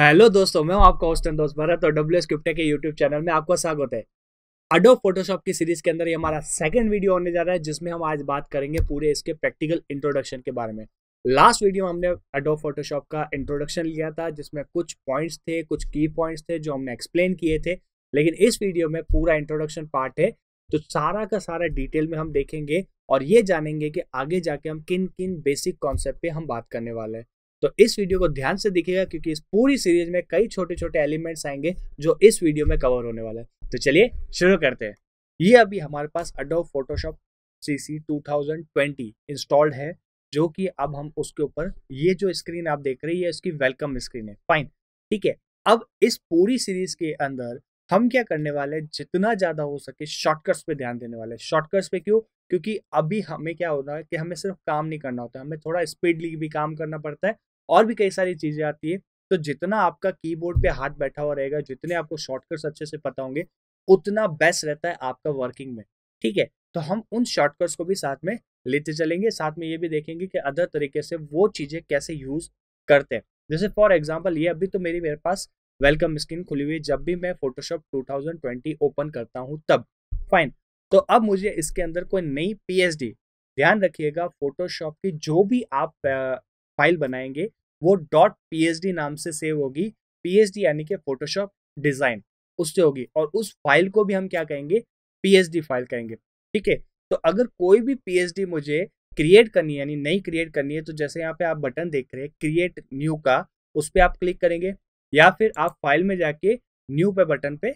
hello दोस्तों मैं हूं आपका ऑस्टन दोस्त भरत और डब्ल्यू एस क्रिप्टे के यूट्यूब चैनल में आपका स्वागत है अडो फोटोशॉप की सीरीज के अंदर ये हमारा सेकंड वीडियो होने जा रहा है जिसमें हम आज बात करेंगे पूरे इसके प्रैक्टिकल इंट्रोडक्शन के बारे में लास्ट वीडियो हमने अडो फोटोशॉप का इंट्रोडक्शन लिया था जिसमें कुछ पॉइंट्स थे कुछ की पॉइंट्स थे जो हमने एक्सप्लेन किए थे लेकिन इस वीडियो में पूरा इंट्रोडक्शन पार्ट है तो सारा का सारा डिटेल में हम देखेंगे और ये जानेंगे कि आगे जाके हम किन किन बेसिक कॉन्सेप्ट पे हम बात करने वाले हैं तो इस वीडियो को ध्यान से देखिएगा क्योंकि इस पूरी सीरीज में कई छोटे छोटे एलिमेंट्स आएंगे जो इस वीडियो में कवर होने वाला है तो चलिए शुरू करते हैं ये अभी हमारे पास अडो फोटोशॉप सी सी इंस्टॉल्ड है जो कि अब हम उसके ऊपर ये जो स्क्रीन आप देख रही है इसकी वेलकम स्क्रीन है फाइन ठीक है अब इस पूरी सीरीज के अंदर हम क्या करने वाले हैं जितना ज़्यादा हो सके शॉर्टकट्स पे ध्यान देने वाले हैं शॉर्टकट्स पे क्यों क्योंकि अभी हमें क्या होता है कि हमें सिर्फ काम नहीं करना होता है हमें थोड़ा स्पीडली भी काम करना पड़ता है और भी कई सारी चीज़ें आती है तो जितना आपका कीबोर्ड पे हाथ बैठा हुआ रहेगा जितने आपको शॉर्टकट्स अच्छे से पता होंगे उतना बेस्ट रहता है आपका वर्किंग में ठीक है तो हम उन शॉर्टकट्स को भी साथ में लेते चलेंगे साथ में ये भी देखेंगे कि अदर तरीके से वो चीज़ें कैसे यूज़ करते हैं जैसे फॉर एग्जाम्पल ये अभी तो मेरी मेरे पास वेलकम स्क्रीन खुली हुई जब भी मैं फोटोशॉप 2020 ओपन करता हूँ तब फाइन तो अब मुझे इसके अंदर कोई नई पीएचडी ध्यान रखिएगा फोटोशॉप की जो भी आप फाइल बनाएंगे वो डॉट पी नाम से सेव होगी पी यानी कि फोटोशॉप डिज़ाइन उससे होगी और उस फाइल को भी हम क्या कहेंगे पी फाइल कहेंगे ठीक है तो अगर कोई भी पी मुझे क्रिएट करनी है यानी नई क्रिएट करनी है तो जैसे यहाँ पे आप बटन देख रहे हैं क्रिएट न्यू का उस पर आप क्लिक करेंगे या फिर आप फाइल में जाके न्यू पे बटन पे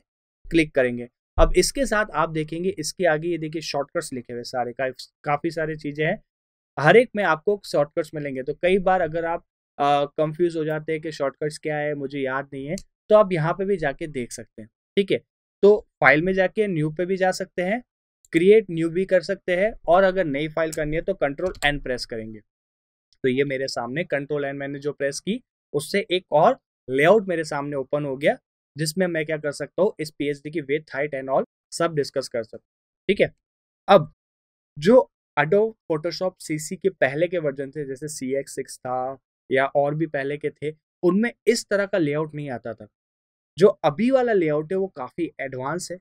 क्लिक करेंगे अब इसके साथ आप देखेंगे इसके आगे ये देखिए शॉर्टकट्स लिखे हुए सारे का काफ़ी सारी चीज़ें हैं हर एक में आपको शॉर्टकट्स मिलेंगे तो कई बार अगर आप कंफ्यूज हो जाते हैं कि शॉर्टकट्स क्या है मुझे याद नहीं है तो आप यहाँ पे भी जाके देख सकते हैं ठीक है तो फाइल में जाके न्यू पे भी जा सकते हैं क्रिएट न्यू भी कर सकते हैं और अगर नई फाइल करनी है तो कंट्रोल एन प्रेस करेंगे तो ये मेरे सामने कंट्रोल एन मैंने जो प्रेस की उससे एक और लेआउट मेरे सामने ओपन हो गया जिसमें मैं क्या कर सकता हूँ इस पी की वेथ हाइट एंड ऑल सब डिस्कस कर सकता हूँ ठीक है अब जो अडो फोटोशॉप सीसी के पहले के वर्जन थे जैसे सी एक्स सिक्स था या और भी पहले के थे उनमें इस तरह का लेआउट नहीं आता था जो अभी वाला लेआउट है वो काफ़ी एडवांस है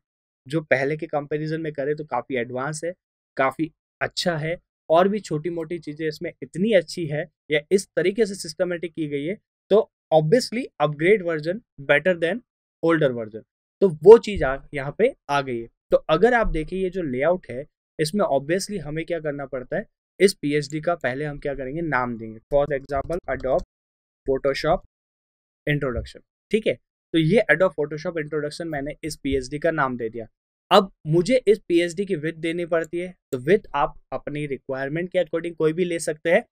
जो पहले के कंपेरिजन में करें तो काफ़ी एडवांस है काफ़ी अच्छा है और भी छोटी मोटी चीज़ें इसमें इतनी अच्छी है या इस तरीके से सिस्टमेटिक की गई है तो obviously upgrade version better than older version तो वो चीज़ यहाँ पे आ गई है तो अगर आप देखिए ये जो लेआउट है इसमें ऑब्वियसली हमें क्या करना पड़ता है इस पीएचडी का पहले हम क्या करेंगे नाम देंगे for example Adobe Photoshop introduction ठीक है तो ये अडोप फोटोशॉप इंट्रोडक्शन मैंने इस पीएचडी का नाम दे दिया अब मुझे इस पीएचडी की विथ देनी पड़ती है तो विथ आप अपनी रिक्वायरमेंट के अकॉर्डिंग कोई भी ले सकते हैं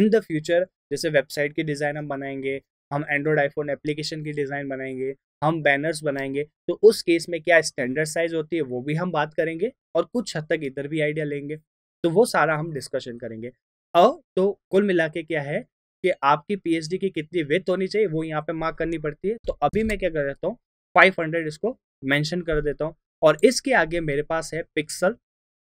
इन द फ्यूचर जैसे वेबसाइट की डिज़ाइन हम बनाएंगे हम एंड्रॉयड आईफोन एप्लीकेशन की डिज़ाइन बनाएंगे हम बैनर्स बनाएंगे तो उस केस में क्या स्टैंडर्ड साइज होती है वो भी हम बात करेंगे और कुछ हद तक इधर भी आइडिया लेंगे तो वो सारा हम डिस्कशन करेंगे और तो कुल मिला के क्या है कि आपकी पीएचडी की कितनी वेथ होनी चाहिए वो यहाँ पे मार्क करनी पड़ती है तो अभी मैं क्या कर देता हूँ फाइव इसको मैंशन कर देता हूँ और इसके आगे मेरे पास है pixels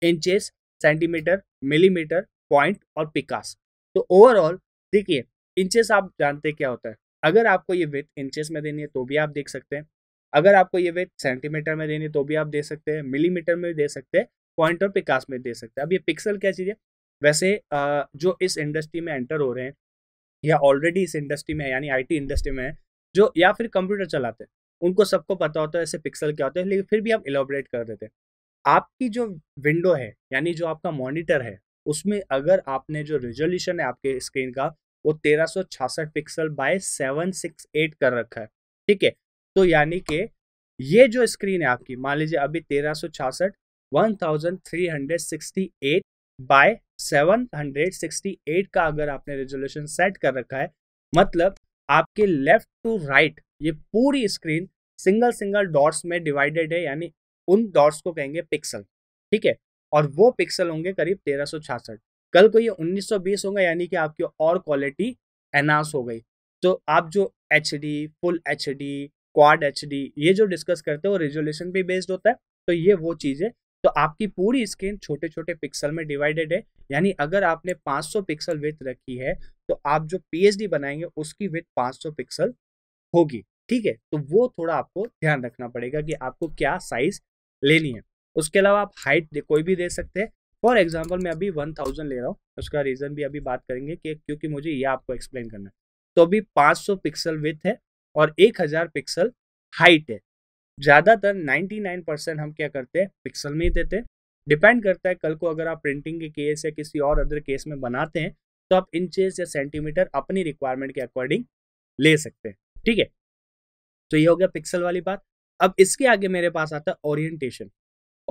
inches centimetre millimetre point और पिकास तो ओवरऑल देखिए इंचेस आप जानते क्या होता है अगर आपको ये वेथ इंचेस में देनी है तो भी आप देख सकते हैं अगर आपको ये वेथ सेंटीमीटर में देनी है तो भी आप दे सकते हैं मिलीमीटर में भी दे सकते हैं पॉइंट और पिकास में दे सकते हैं अब ये पिक्सल क्या चीज़ है वैसे जो इस इंडस्ट्री में एंटर हो रहे हैं या ऑलरेडी इस इंडस्ट्री में है यानी आईटी इंडस्ट्री में है जो या फिर कंप्यूटर चलाते हैं उनको सबको पता होता है ऐसे पिक्सल क्या होता है लेकिन फिर भी आप इलाबरेट कर देते हैं आपकी जो विंडो है यानी जो आपका मॉनिटर है उसमें अगर आपने जो रिजोल्यूशन है आपके स्क्रीन का वो तेरह पिक्सल बाय सेवन कर रखा है ठीक है तो यानी कि ये जो स्क्रीन है आपकी मान लीजिए अभी तेरह 1368 बाय 768 का अगर आपने रेजोल्यूशन सेट कर रखा है मतलब आपके लेफ्ट टू राइट ये पूरी स्क्रीन सिंगल सिंगल डॉट्स में डिवाइडेड है यानी उन डॉट्स को कहेंगे पिक्सल ठीक है और वो पिक्सल होंगे करीब तेरह कल को ये 1920 होगा यानी कि आपकी और क्वालिटी एनास हो गई तो आप जो H D full H D quad H D ये जो डिस्कस करते हो रेजोल्यूशन पे बेस्ड होता है तो ये वो चीज़ है तो आपकी पूरी स्क्रीन छोटे छोटे पिक्सल में डिवाइडेड है यानी अगर आपने 500 पिक्सल विथ रखी है तो आप जो पी बनाएंगे उसकी विथ 500 पिक्सल होगी ठीक है तो वो थोड़ा आपको ध्यान रखना पड़ेगा कि आपको क्या साइज लेनी है उसके अलावा आप हाइट कोई भी दे सकते हैं फॉर एग्जाम्पल मैं अभी वन थाउजेंड ले रहा हूँ उसका रीज़न भी अभी बात करेंगे कि क्योंकि मुझे ये आपको एक्सप्लेन करना है तो अभी पाँच सौ पिक्सल विथ है और एक हज़ार पिक्सल हाइट है ज़्यादातर 99 परसेंट हम क्या करते हैं पिक्सल में ही देते हैं डिपेंड करता है कल को अगर आप प्रिंटिंग के केस या किसी और अदर केस में बनाते हैं तो आप इंचेस या सेंटीमीटर अपनी रिक्वायरमेंट के अकॉर्डिंग ले सकते हैं ठीक है तो ये हो गया पिक्सल वाली बात अब इसके आगे मेरे पास आता है ओरिएंटेशन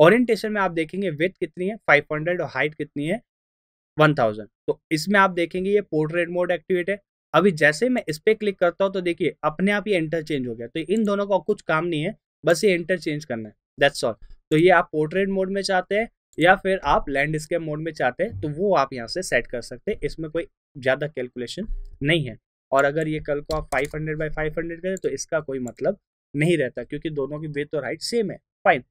ओरिएंटेशन में आप देखेंगे विथ कितनी है 500 और हाइट कितनी है 1000 तो इसमें आप देखेंगे ये पोर्ट्रेट मोड एक्टिवेट है अभी जैसे मैं इस पर क्लिक करता हूँ तो देखिए अपने आप ही इंटरचेंज हो गया तो इन दोनों का कुछ काम नहीं है बस ये इंटरचेंज करना है दैट्स ऑल तो ये आप पोर्ट्रेट मोड में चाहते हैं या फिर आप लैंडस्केप मोड में चाहते हैं तो वो आप यहाँ से सेट कर सकते हैं इसमें कोई ज़्यादा कैलकुलेशन नहीं है और अगर ये कल को आप 500 हंड्रेड बाई फाइव हंड्रेड करें तो इसका कोई मतलब नहीं रहता क्योंकि दोनों की बेथ और हाइट सेम है फाइन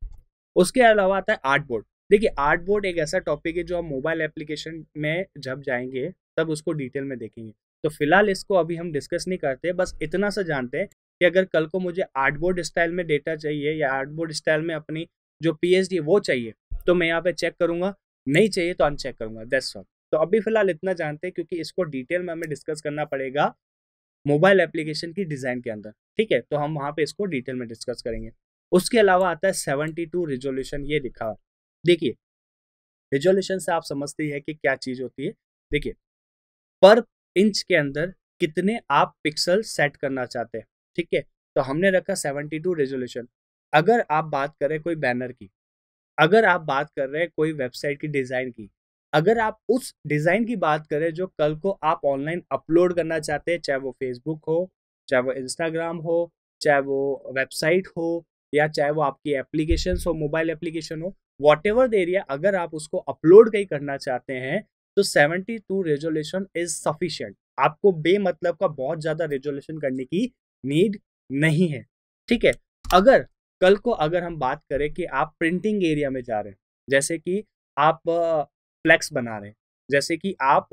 उसके अलावा आता है आर्ट बोर्ड देखिए आर्ट बोर्ड एक ऐसा टॉपिक है जो हम मोबाइल एप्लीकेशन में जब जाएंगे तब उसको डिटेल में देखेंगे तो फिलहाल इसको अभी हम डिस्कस नहीं करते बस इतना सा जानते हैं कि अगर कल को मुझे आर्टबोर्ड स्टाइल में डेटा चाहिए या आर्टबोर्ड स्टाइल में अपनी जो पी है वो चाहिए तो मैं यहाँ पे चेक करूंगा नहीं चाहिए तो अनचेक करूंगा दैट्स ऑल तो अभी फिलहाल इतना जानते हैं क्योंकि इसको डिटेल में हमें डिस्कस करना पड़ेगा मोबाइल एप्लीकेशन की डिज़ाइन के अंदर ठीक है तो हम वहाँ पे इसको डिटेल में डिस्कस करेंगे उसके अलावा आता है सेवनटी टू रिजोल्यूशन ये लिखा देखिए रिजोल्यूशन से आप समझते हैं कि क्या चीज़ होती है देखिए पर इंच के अंदर कितने आप पिक्सल सेट करना चाहते हैं ठीक है तो हमने रखा सेवेंटी टू रेजोल्यूशन अगर आप बात कर रहे हैं कोई बैनर की अगर आप बात कर रहे हैं कोई वेबसाइट की डिज़ाइन की अगर आप उस डिज़ाइन की बात करें जो कल को आप ऑनलाइन अपलोड करना चाहते हैं चाहे वो फेसबुक हो चाहे वो इंस्टाग्राम हो चाहे वो वेबसाइट हो या चाहे वो आपकी एप्लीकेशन हो मोबाइल एप्लीकेशन हो वॉट एवर द एरिया अगर आप उसको अपलोड कहीं करना चाहते हैं तो seventy two resolution is sufficient आपको बेमतलब का बहुत ज़्यादा रेजोल्यूशन करने की नीड नहीं है ठीक है अगर कल को अगर हम बात करें कि आप प्रिंटिंग एरिया में जा रहे हैं जैसे कि आप फ्लैक्स बना रहे हैं जैसे कि आप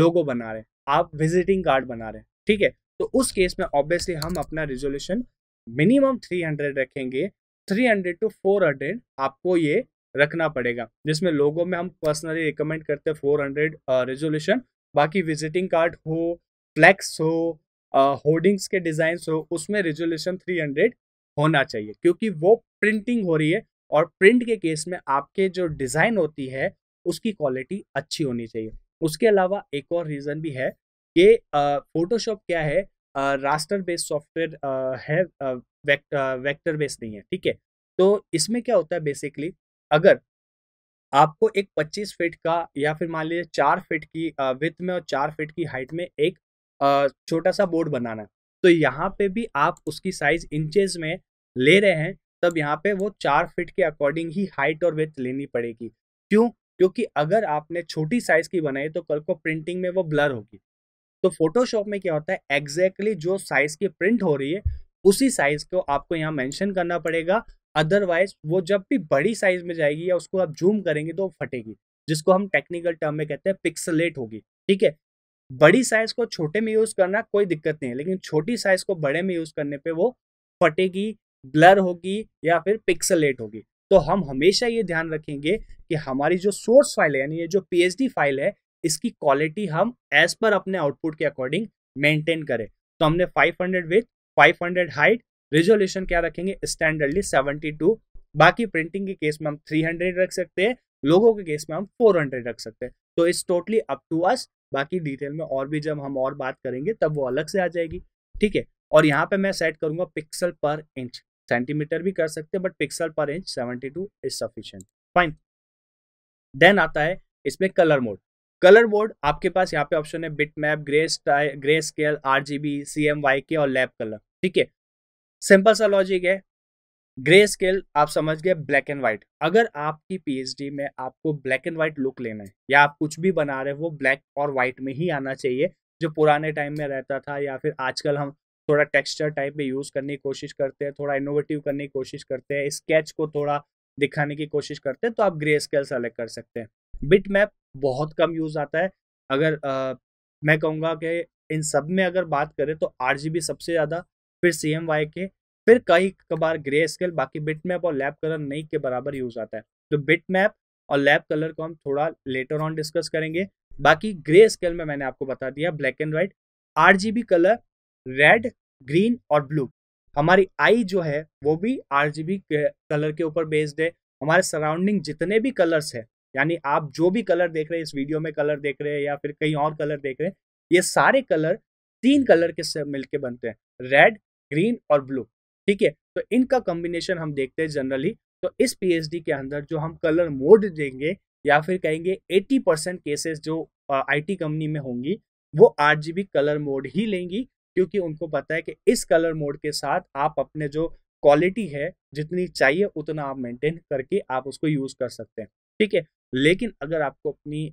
लोगो बना रहे हैं आप विजिटिंग कार्ड बना रहे हैं ठीक है तो उस केस में ऑब्वियसली हम अपना रिजोल्यूशन मिनिमम 300 रखेंगे 300 टू 400 आपको ये रखना पड़ेगा जिसमें लोगों में हम पर्सनली रिकमेंड करते हैं 400 रेजोल्यूशन बाकी विजिटिंग कार्ड हो फ्लैक्स हो होर्डिंग्स के डिज़ाइन हो उसमें रेजोल्यूशन 300 होना चाहिए क्योंकि वो प्रिंटिंग हो रही है और प्रिंट के केस में आपके जो डिज़ाइन होती है उसकी क्वालिटी अच्छी होनी चाहिए उसके अलावा एक और रीज़न भी है कि फोटोशॉप क्या है रास्टर बेस्ड सॉफ्टवेयर है वेक्टर बेस्ड नहीं है ठीक है तो इसमें क्या होता है बेसिकली अगर आपको एक 25 फीट का या फिर मान लीजिए चार फीट की विथ में और चार फीट की हाइट में एक छोटा सा बोर्ड बनाना है तो यहाँ पे भी आप उसकी साइज इंचेस में ले रहे हैं तब यहाँ पे वो चार फिट के अकॉर्डिंग ही हाइट और वेथ लेनी पड़ेगी क्यों क्योंकि अगर आपने छोटी साइज की बनाई तो कल को प्रिंटिंग में वो ब्लर होगी तो फोटोशॉप में क्या होता है एग्जैक्टली exactly जो साइज की प्रिंट हो रही है उसी साइज को आपको यहाँ मैंशन करना पड़ेगा अदरवाइज वो जब भी बड़ी साइज में जाएगी या उसको आप जूम करेंगे तो फटेगी जिसको हम टेक्निकल टर्म में कहते हैं पिक्सलेट होगी ठीक है बड़ी साइज को छोटे में यूज करना कोई दिक्कत नहीं है लेकिन छोटी साइज को बड़े में यूज करने पे वो फटेगी ब्लर होगी या फिर पिक्सलेट होगी तो हम हमेशा ये ध्यान रखेंगे कि हमारी जो सोर्स फाइल है यानी ये जो पी फाइल है इसकी क्वालिटी हम एज पर अपने आउटपुट के अकॉर्डिंग मेंटेन करें तो हमने 500 hundred with five hundred height resolution क्या रखेंगे स्टैंडर्डली 72 बाकी प्रिंटिंग के केस में हम 300 रख सकते हैं लोगों के केस में हम 400 रख सकते हैं तो it's totally up to us बाकी डिटेल में और भी जब हम और बात करेंगे तब वो अलग से आ जाएगी ठीक है और यहाँ पे मैं सेट करूंगा पिक्सल पर इंच सेंटीमीटर भी कर सकते हैं but pixel per inch 72 is sufficient fine then आता है इसमें कलर मोड कलर मोड आपके पास यहाँ पे ऑप्शन है bit map grey style grey scale R G B C M Y K और लैब कलर ठीक है सिंपल सा लॉजिक है ग्रे स्केल आप समझ गए ब्लैक एंड व्हाइट अगर आपकी पीएचडी में आपको ब्लैक एंड व्हाइट लुक लेना है या आप कुछ भी बना रहे वो ब्लैक और व्हाइट में ही आना चाहिए जो पुराने टाइम में रहता था या फिर आजकल हम थोड़ा टेक्सचर टाइप में यूज़ करने की कोशिश करते हैं थोड़ा इनोवेटिव करने की कोशिश करते हैं स्केच को थोड़ा दिखाने की कोशिश करते हैं तो आप ग्रे स्केल सेलेक्ट कर सकते हैं बिट मैप बहुत कम यूज़ आता है अगर आ, मैं कहूँगा कि इन सब में अगर बात करें तो आर सबसे ज़्यादा फिर सी के फिर कई कबार ग्रे स्केल बाकी बिट मैप और लैब कलर नहीं के बराबर यूज आता है तो बिट मैप और लैब कलर को हम थोड़ा लेटर ऑन डिस्कस करेंगे बाकी ग्रे स्केल में मैंने आपको बता दिया black and white or colour red green और ब्लू हमारी आई जो है वो भी आर कलर के ऊपर बेस्ड है हमारे सराउंडिंग जितने भी कलर्स है यानी आप जो भी कलर देख रहे हैं इस वीडियो में कलर देख रहे हैं या फिर कहीं और कलर देख रहे हैं ये सारे कलर तीन कलर के मिलके बनते हैं रेड ग्रीन और ब्लू ठीक है तो इनका कॉम्बिनेशन हम देखते हैं जनरली तो इस पी के अंदर जो हम कलर मोड देंगे या फिर कहेंगे 80 परसेंट केसेस जो आईटी कंपनी में होंगी वो बी कलर मोड ही लेंगी क्योंकि उनको पता है कि इस कलर मोड के साथ आप अपने जो क्वालिटी है जितनी चाहिए उतना आप मेंटेन करके आप उसको यूज़ कर सकते हैं ठीक है लेकिन अगर आपको अपनी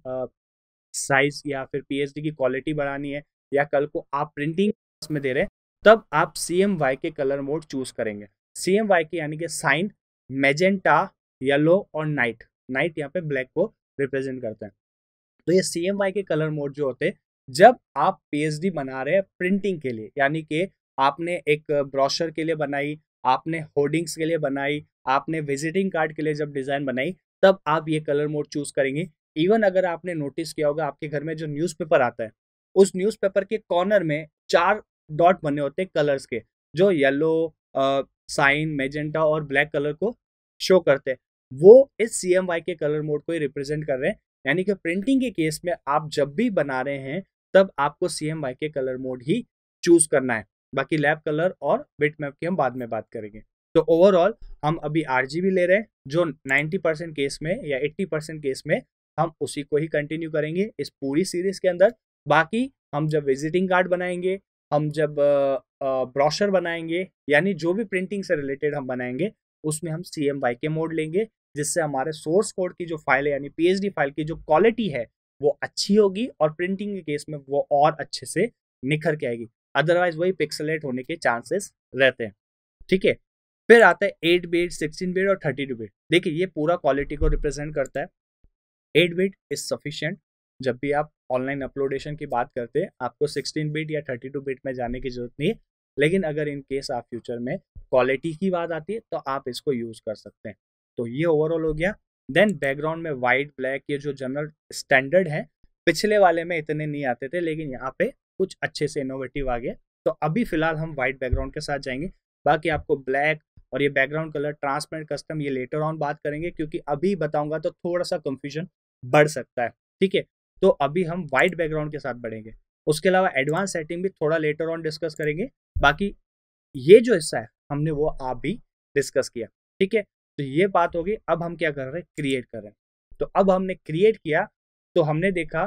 साइज या फिर पीएचडी की क्वालिटी बढ़ानी है या कल को आप प्रिंटिंग में दे रहे हैं तब आप C M Y K colour mode choose करेंगे सी एम वाई के यानी कि साइन मेजेंटा येलो और नाइट नाइट यहाँ पे ब्लैक को रिप्रेजेंट करते हैं तो ये C M Y K colour mode जो होते हैं जब आप पी बना रहे हैं प्रिंटिंग के लिए यानी कि आपने एक ब्रोशर के लिए बनाई आपने होर्डिंग्स के लिए बनाई आपने विजिटिंग कार्ड के लिए जब डिज़ाइन बनाई तब आप ये कलर मोड चूज करेंगे इवन अगर आपने नोटिस किया होगा आपके घर में जो न्यूज़पेपर आता है उस न्यूज़पेपर के कॉर्नर में चार डॉट बने होते हैं कलर्स के जो येलो साइन मेजेंटा और ब्लैक कलर को शो करते हैं वो इस C M Y K colour mode को ही रिप्रेजेंट कर रहे हैं यानी कि प्रिंटिंग के केस में आप जब भी बना रहे हैं तब आपको C M Y K colour mode ही चूज करना है बाकी लैब कलर और बिट मैप की हम बाद में बात करेंगे तो ओवरऑल हम अभी आर ले रहे हैं जो 90 परसेंट केस में या 80 परसेंट केस में हम उसी को ही कंटिन्यू करेंगे इस पूरी सीरीज के अंदर बाकी हम जब विजिटिंग कार्ड बनाएंगे हम जब ब्रॉशर बनाएंगे यानी जो भी प्रिंटिंग से रिलेटेड हम बनाएंगे उसमें हम C M Y K mode लेंगे जिससे हमारे सोर्स कोड की जो फाइल है यानी पी फाइल की जो क्वालिटी है वो अच्छी होगी और प्रिंटिंग के केस में वो और अच्छे से निखर के आएगी अदरवाइज वही पिक्सलेट होने के चांसेस रहते हैं ठीक है फिर आता है एट बिट सिक्सटीन बिट और थर्टी टू बिट देखिए ये पूरा क्वालिटी को रिप्रेजेंट करता है एट बिट इज सफिशियंट जब भी आप ऑनलाइन अपलोडेशन की बात करते हैं आपको 16 बिट या 32 बिट में जाने की जरूरत नहीं है लेकिन अगर इन केस आप फ्यूचर में क्वालिटी की बात आती है तो आप इसको यूज़ कर सकते हैं तो ये ओवरऑल हो गया देन बैकग्राउंड में वाइट ब्लैक ये जो जनरल स्टैंडर्ड है पिछले वाले में इतने नहीं आते थे लेकिन यहाँ पे कुछ अच्छे से इनोवेटिव आ गए तो अभी फिलहाल हम वाइट बैकग्राउंड के साथ जाएंगे बाकी आपको ब्लैक और ये बैकग्राउंड कलर ट्रांसपेरेंट कस्टम ये लेटर ऑन बात करेंगे क्योंकि अभी बताऊंगा तो थोड़ा सा कंफ्यूजन बढ़ सकता है ठीक है तो अभी हम वाइट बैकग्राउंड के साथ बढ़ेंगे उसके अलावा एडवांस सेटिंग भी थोड़ा लेटर ऑन डिस्कस करेंगे बाकी ये जो हिस्सा है हमने वो आप भी डिस्कस किया ठीक है तो ये बात होगी अब हम क्या कर रहे हैं क्रिएट कर रहे हैं तो अब हमने क्रिएट किया तो हमने देखा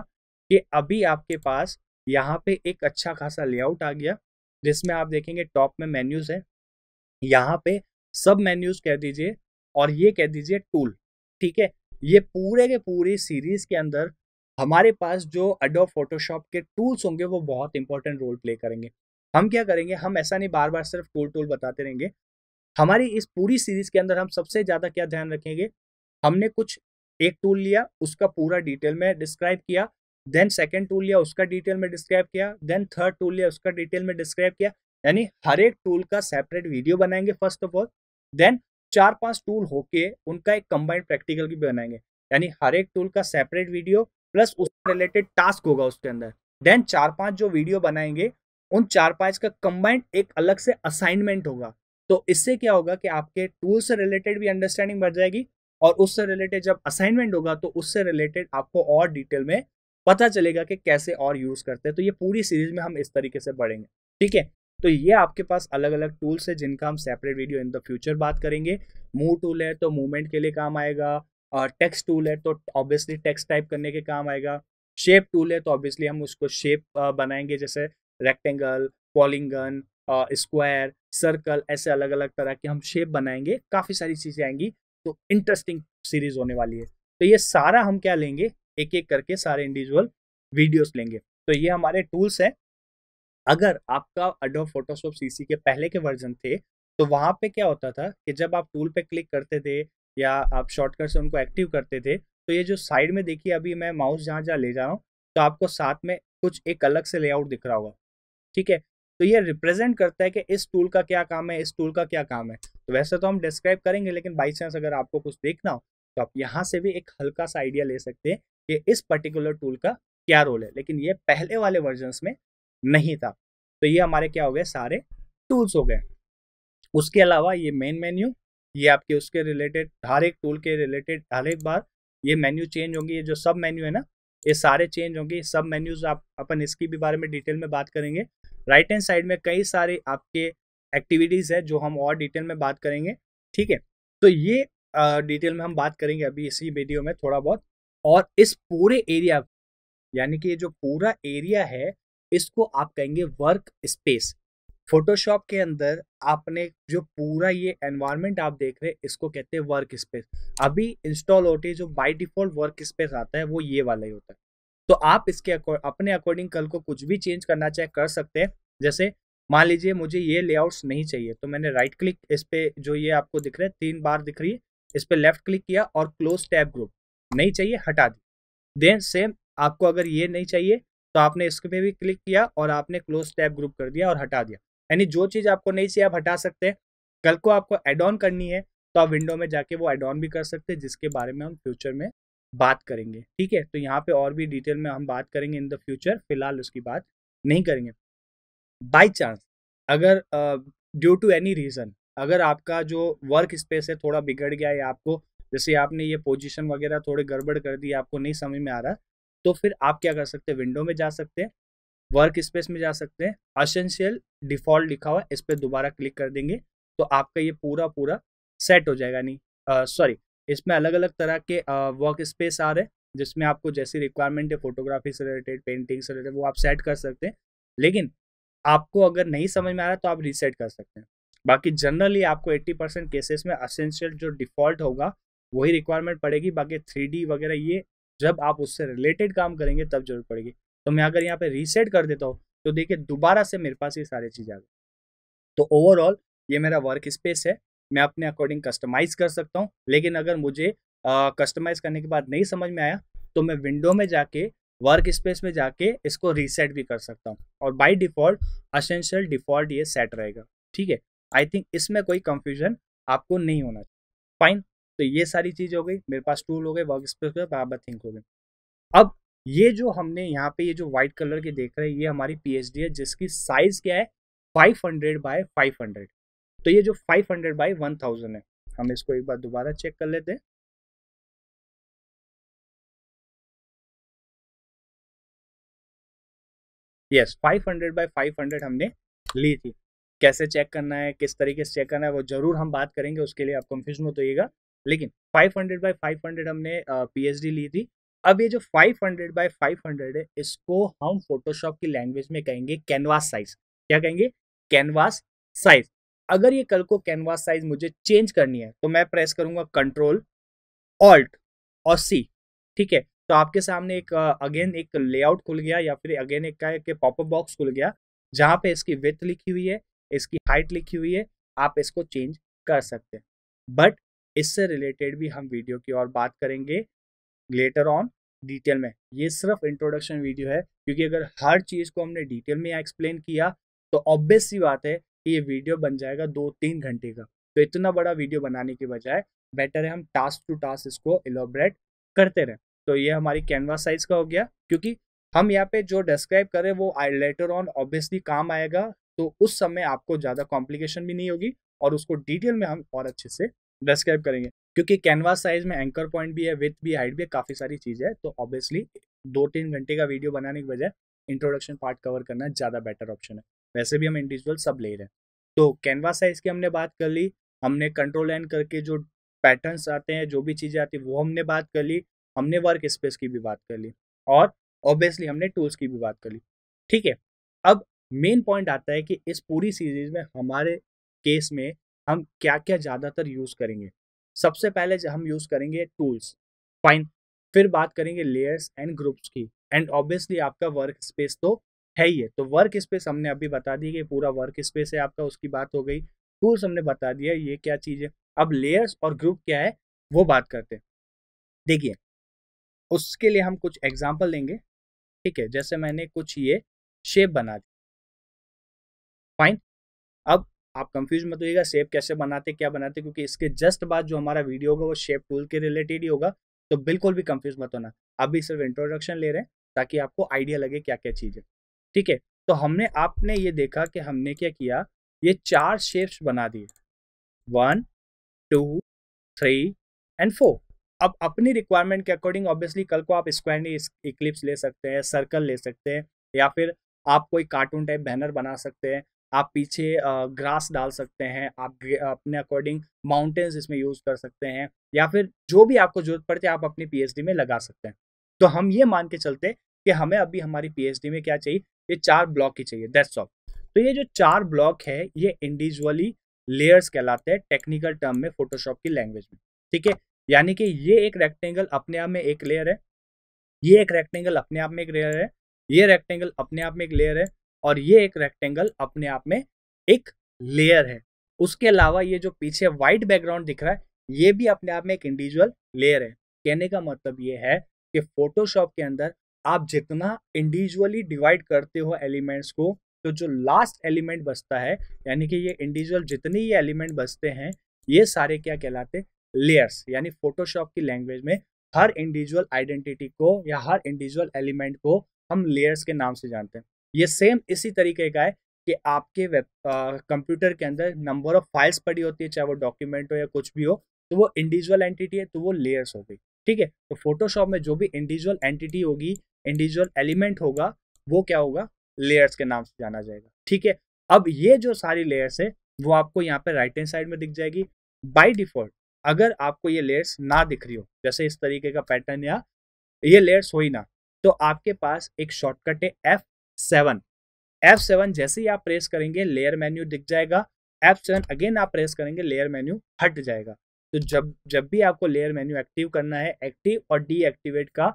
कि अभी आपके पास यहाँ पे एक अच्छा खासा लेआउट आ गया जिसमें आप देखेंगे टॉप में मेन्यूज़ है यहाँ पे सब मेन्यूज़ कह दीजिए और ये कह दीजिए टूल ठीक है ये पूरे के पूरी सीरीज़ के अंदर हमारे पास जो अडो फोटोशॉप के टूल्स होंगे वो बहुत इंपॉर्टेंट रोल प्ले करेंगे हम क्या करेंगे हम ऐसा नहीं बार बार सिर्फ टूल टूल बताते रहेंगे हमारी इस पूरी सीरीज के अंदर हम सबसे ज़्यादा क्या ध्यान रखेंगे हमने कुछ एक टूल लिया उसका पूरा डिटेल में डिस्क्राइब किया देन सेकेंड टूल लिया उसका डिटेल में डिस्क्राइब किया देन थर्ड टूल लिया उसका डिटेल में डिस्क्राइब किया यानी हर एक टूल का सेपरेट वीडियो बनाएंगे फर्स्ट ऑफ ऑल देन चार पांच टूल होके उनका एक कंबाइंड प्रैक्टिकल भी बनाएंगे यानी हर एक टूल का सेपरेट वीडियो प्लस उससे रिलेटेड टास्क होगा उसके अंदर देन चार पांच जो वीडियो बनाएंगे उन चार पांच का कंबाइंड एक अलग से असाइनमेंट होगा तो इससे क्या होगा कि आपके टूल से रिलेटेड भी अंडरस्टैंडिंग बढ़ जाएगी और उससे रिलेटेड जब असाइनमेंट होगा तो उससे रिलेटेड आपको और डिटेल में पता चलेगा कि कैसे और यूज करते हैं तो ये पूरी सीरीज में हम इस तरीके से बढ़ेंगे ठीक है तो ये आपके पास अलग अलग टूल्स है जिनका हम separate video in the future बात करेंगे मूव टूल है तो मूवमेंट के लिए काम आएगा टेक्स्ट टूल है तो ऑब्वियसली टेक्स्ट टाइप करने के काम आएगा शेप टूल है तो ऑब्वियसली हम उसको शेप बनाएंगे जैसे रेक्टेंगल पॉलिंगन स्क्वायर सर्कल ऐसे अलग अलग तरह के हम शेप बनाएंगे काफ़ी सारी चीज़ें आएंगी तो इंटरेस्टिंग सीरीज होने वाली है तो ये सारा हम क्या लेंगे एक एक करके सारे इंडिविजुअल वीडियोस लेंगे तो ये हमारे टूल्स हैं अगर आपका अडो फोटोशॉप सीसी के पहले के वर्जन थे तो वहाँ पे क्या होता था कि जब आप टूल पे क्लिक करते थे या आप शॉर्टकट से उनको एक्टिव करते थे तो ये जो साइड में देखिए अभी मैं माउस जहाँ जहाँ ले जा रहा हूँ तो आपको साथ में कुछ एक अलग से लेआउट दिख रहा होगा ठीक है तो ये रिप्रेजेंट करता है कि इस टूल का क्या काम है इस टूल का क्या काम है तो वैसे तो हम डिस्क्राइब करेंगे लेकिन बाई चांस अगर आपको कुछ देखना हो तो आप यहाँ से भी एक हल्का सा आइडिया ले सकते हैं कि इस पर्टिकुलर टूल का क्या रोल है लेकिन ये पहले वाले वर्जन में नहीं था तो ये हमारे क्या हो गए सारे टूल्स हो गए उसके अलावा ये मेन मेन्यू ये आपके उसके रिलेटेड हर एक टूल के रिलेटेड हर एक बार ये मेन्यू चेंज होंगे ये जो सब मेन्यू है ना ये सारे चेंज होंगे सब मेन्यूज आप अपन इसकी भी बारे में डिटेल में बात करेंगे राइट हैंड साइड में कई सारे आपके एक्टिविटीज़ है जो हम और डिटेल में बात करेंगे ठीक है तो ये डिटेल में हम बात करेंगे अभी इसी वीडियो में थोड़ा बहुत और इस पूरे एरिया यानी कि ये जो पूरा एरिया है इसको आप कहेंगे वर्क स्पेस फोटोशॉप के अंदर आपने जो पूरा ये एनवायरनमेंट आप देख रहे हैं इसको कहते हैं वर्क स्पेस अभी इंस्टॉल होते जो बाय डिफॉल्ट वर्क स्पेस आता है वो ये वाला ही होता है तो आप इसके अपने अकॉर्डिंग कल को कुछ भी चेंज करना चाहे कर सकते हैं जैसे मान लीजिए मुझे ये लेआउट्स नहीं चाहिए तो मैंने राइट क्लिक इस पर जो ये आपको दिख रहा है तीन बार दिख रही है इस पर लेफ्ट क्लिक किया और क्लोज टैब ग्रुप नहीं चाहिए हटा दी देन सेम आपको अगर ये नहीं चाहिए तो आपने इसके पे भी क्लिक किया और आपने क्लोज टैब ग्रुप कर दिया और हटा दिया यानी जो चीज़ आपको नहीं चाहिए आप हटा सकते हैं कल को आपको एड ऑन करनी है तो आप विंडो में जाके वो एड ऑन भी कर सकते हैं जिसके बारे में हम फ्यूचर में बात करेंगे ठीक है तो यहाँ पे और भी डिटेल में हम बात करेंगे इन द फ्यूचर फिलहाल उसकी बात नहीं करेंगे बाई चांस अगर ड्यू टू एनी रीज़न अगर आपका जो वर्क स्पेस है थोड़ा बिगड़ गया या आपको जैसे आपने ये पोजिशन वगैरह थोड़े गड़बड़ कर दी आपको नहीं समझ में आ रहा तो फिर आप क्या कर सकते हैं विंडो में जा सकते हैं वर्क स्पेस में जा सकते हैं असेंशियल डिफॉल्ट लिखा हुआ इस पर दोबारा क्लिक कर देंगे तो आपका ये पूरा पूरा सेट हो जाएगा नहीं सॉरी इसमें अलग अलग तरह के वर्क स्पेस आ रहे हैं जिसमें आपको जैसी रिक्वायरमेंट है फोटोग्राफी से रिलेटेड पेंटिंग से रिलेटेड वो आप सेट कर सकते हैं लेकिन आपको अगर नहीं समझ में आ रहा तो आप रीसेट कर सकते हैं बाकी जनरली आपको 80 परसेंट केसेस में असेंशियल जो डिफॉल्ट होगा वही रिक्वायरमेंट पड़ेगी बाकी थ्री वगैरह ये जब आप उससे रिलेटेड काम करेंगे तब जरूर पड़ेगी तो मैं अगर यहाँ पे रीसेट कर देता हूँ तो देखिए दोबारा से मेरे पास ये सारी चीज़ आ गई तो ओवरऑल ये मेरा वर्क स्पेस है मैं अपने अकॉर्डिंग कस्टमाइज़ कर सकता हूँ लेकिन अगर मुझे कस्टमाइज़ करने के बाद नहीं समझ में आया तो मैं विंडो में जाके वर्क स्पेस में जाके इसको रीसेट भी कर सकता हूँ और बाई डिफ़ॉल्ट असेंशियल डिफ़ॉल्ट ये सेट रहेगा ठीक है आई थिंक इसमें कोई कंफ्यूजन आपको नहीं होना चाहिए फाइन तो ये सारी चीज़ हो गई मेरे पास टूल हो गए वर्क स्पेस हो गए बराबर थिंक हो गए अब ये जो हमने यहाँ पे ये जो व्हाइट कलर के देख रहे हैं ये हमारी पीएचडी है जिसकी साइज क्या है 500 बाय हंड्रेड तो ये जो 500 बाय 1000 है हम इसको एक बार दोबारा चेक कर लेते हैं यस फाइव हंड्रेड बाय 500 हमने ली थी कैसे चेक करना है किस तरीके से चेक करना है वो जरूर हम बात करेंगे उसके लिए आप कंफ्यूज मत होइएगा लेकिन 500 बाय हंड्रेड हमने पीएचडी ली थी अब ये जो 500 बाय फाइव है इसको हम फोटोशॉप की लैंग्वेज में कहेंगे कैनवास साइज क्या कहेंगे कैनवास साइज अगर ये कल को कैनवास साइज मुझे चेंज करनी है तो मैं प्रेस करूंगा कंट्रोल ऑल्ट और सी ठीक है तो आपके सामने एक अगेन एक लेआउट खुल गया या फिर अगेन एक का पॉपअप बॉक्स खुल गया जहां पे इसकी विथ लिखी हुई है इसकी हाइट लिखी हुई है आप इसको चेंज कर सकते हैं बट इससे रिलेटेड भी हम वीडियो की और बात करेंगे लेटर ऑन डिटेल में ये सिर्फ इंट्रोडक्शन वीडियो है क्योंकि अगर हर चीज़ को हमने डिटेल में एक्सप्लेन किया तो ऑब्वियस सी बात है कि ये वीडियो बन जाएगा दो तीन घंटे का तो इतना बड़ा वीडियो बनाने के बजाय बेटर है हम टास्क टू टास्क इसको एलोबरेट करते रहें तो ये हमारी कैनवास साइज का हो गया क्योंकि हम यहाँ पे जो डिस्क्राइब करें वो लेटर ऑन ऑब्वियसली काम आएगा तो उस समय आपको ज़्यादा कॉम्प्लिकेशन भी नहीं होगी और उसको डिटेल में हम और अच्छे से डिस्क्राइब करेंगे क्योंकि कैनवास साइज में एंकर पॉइंट भी है विथ भी हाइट भी है काफ़ी सारी चीज़ें है तो ऑब्वियसली दो तीन घंटे का वीडियो बनाने की बजाय इंट्रोडक्शन पार्ट कवर करना ज़्यादा बेटर ऑप्शन है वैसे भी हम इंडिविजुअल सब ले रहे हैं तो कैनवास साइज की हमने बात कर ली हमने कंट्रोल एंड करके जो पैटर्न आते हैं जो भी चीज़ें आती है वो हमने बात कर ली हमने वर्क स्पेस की भी बात कर ली और ऑब्वियसली हमने टूल्स की भी बात कर ली ठीक है अब मेन पॉइंट आता है कि इस पूरी सीरीज में हमारे केस में हम क्या क्या ज़्यादातर यूज़ करेंगे सबसे पहले हम यूज़ करेंगे टूल्स फाइन फिर बात करेंगे लेयर्स एंड ग्रुप्स की एंड ऑब्वियसली आपका वर्क स्पेस तो है ही है तो वर्क स्पेस हमने अभी बता दी कि पूरा वर्क स्पेस है आपका उसकी बात हो गई टूल्स हमने बता दिया ये क्या चीज़ है अब लेयर्स और ग्रुप क्या है वो बात करते हैं देखिए उसके लिए हम कुछ एग्जाम्पल लेंगे ठीक है जैसे मैंने कुछ ये शेप बना दी फाइन अब आप कंफ्यूज मत होइएगा शेप कैसे बनाते क्या बनाते क्योंकि इसके जस्ट बाद जो हमारा वीडियो होगा वो शेप टूल के रिलेटेड ही होगा तो बिल्कुल भी कंफ्यूज मत होना अभी सिर्फ इंट्रोडक्शन ले रहे हैं ताकि आपको आइडिया लगे क्या क्या चीज़ है ठीक है तो हमने आपने ये देखा कि हमने क्या किया ये चार शेप्स बना दिए one two three and four अब अपनी रिक्वायरमेंट के अकॉर्डिंग ऑब्वियसली कल को आप स्क्वायर इक्लिप्स ले सकते हैं सर्कल ले सकते हैं या फिर आप कोई कार्टून टाइप बैनर बना सकते हैं आप पीछे ग्रास डाल सकते हैं आप अपने अकॉर्डिंग माउंटेन्स इसमें यूज़ कर सकते हैं या फिर जो भी आपको जरूरत पड़ती है आप अपनी पीएचडी में लगा सकते हैं तो हम ये मान के चलते कि हमें अभी हमारी पीएचडी में क्या चाहिए ये चार ब्लॉक ही चाहिए दैट्स ऑल तो ये जो चार ब्लॉक है ये इंडिविजुअली लेयर्स कहलाते हैं टेक्निकल टर्म में फोटोशॉप की लैंग्वेज में ठीक है यानी कि ये एक रेक्टेंगल अपने आप में एक लेयर है ये एक रेक्टेंगल अपने आप में एक लेयर है ये रेक्टेंगल अपने आप में एक लेयर है और ये एक रेक्टेंगल अपने आप में एक लेयर है उसके अलावा ये जो पीछे वाइट बैकग्राउंड दिख रहा है ये भी अपने आप में एक इंडिविजुअल लेयर है कहने का मतलब ये है कि फोटोशॉप के अंदर आप जितना इंडिविजुअली डिवाइड करते हो एलिमेंट्स को तो जो लास्ट एलिमेंट बचता है यानी कि ये इंडिविजुअल जितने ये एलिमेंट बचते हैं ये सारे क्या कहलाते लेयर्स यानी फोटोशॉप की लैंग्वेज में हर इंडिविजुअल आइडेंटिटी को या हर इंडिविजुअल एलिमेंट को हम लेयर्स के नाम से जानते हैं ये सेम इसी तरीके का है कि आपके वेब कंप्यूटर के अंदर नंबर ऑफ फाइल्स पड़ी होती है चाहे वो डॉक्यूमेंट हो या कुछ भी हो तो वो इंडिविजुअल एंटिटी है तो वो लेयर्स हो गई ठीक है तो फोटोशॉप में जो भी इंडिविजुअल एंटिटी होगी इंडिविजुअल एलिमेंट होगा वो क्या होगा लेयर्स के नाम से जाना जाएगा ठीक है अब ये जो सारी लेयर्स है वो आपको यहाँ पे राइट हैंड साइड में दिख जाएगी बाय डिफॉल्ट अगर आपको ये लेयर्स ना दिख रही हो जैसे इस तरीके का पैटर्न या ये लेयर्स हो ही ना तो आपके पास एक शॉर्टकट है एफ सेवन एफ सेवन जैसे ही आप प्रेस करेंगे लेयर मेन्यू दिख जाएगा एफ सेवन अगेन आप प्रेस करेंगे लेयर मेन्यू हट जाएगा तो जब जब भी आपको लेयर मेन्यू एक्टिव करना है एक्टिव और डीएक्टिवेट का